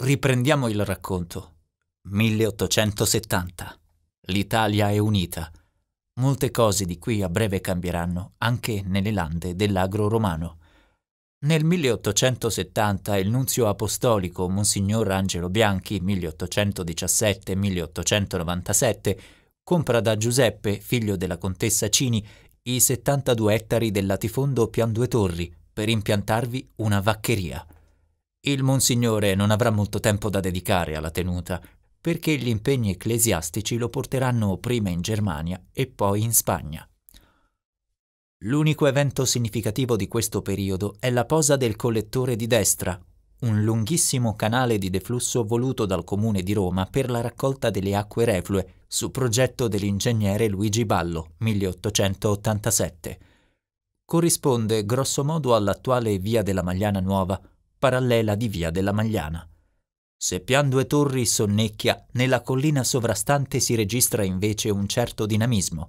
Riprendiamo il racconto. 1870. L'Italia è unita. Molte cose di qui a breve cambieranno, anche nelle lande dell'agro romano. Nel 1870 il nunzio apostolico Monsignor Angelo Bianchi, 1817-1897, compra da Giuseppe, figlio della contessa Cini, i 72 ettari del latifondo Pian Due Torri per impiantarvi una vaccheria. Il Monsignore non avrà molto tempo da dedicare alla tenuta, perché gli impegni ecclesiastici lo porteranno prima in Germania e poi in Spagna. L'unico evento significativo di questo periodo è la posa del collettore di destra, un lunghissimo canale di deflusso voluto dal comune di Roma per la raccolta delle acque reflue su progetto dell'ingegnere Luigi Ballo, 1887. Corrisponde grossomodo all'attuale via della Magliana Nuova, parallela di via della Magliana. Se pian due Torri sonnecchia, nella collina sovrastante si registra invece un certo dinamismo.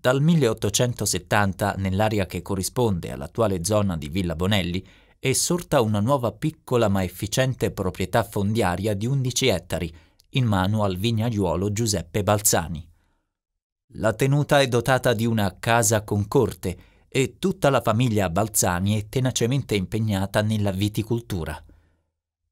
Dal 1870, nell'area che corrisponde all'attuale zona di Villa Bonelli, è sorta una nuova piccola ma efficiente proprietà fondiaria di 11 ettari, in mano al vignaiuolo Giuseppe Balzani. La tenuta è dotata di una casa con corte e tutta la famiglia Balzani è tenacemente impegnata nella viticoltura.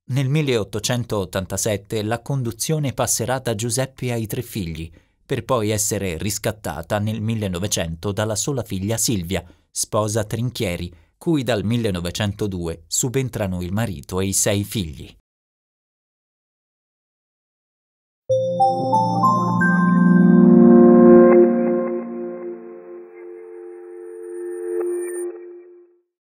Nel 1887 la conduzione passerà da Giuseppe ai tre figli, per poi essere riscattata nel 1900 dalla sola figlia Silvia, sposa Trinchieri, cui dal 1902 subentrano il marito e i sei figli.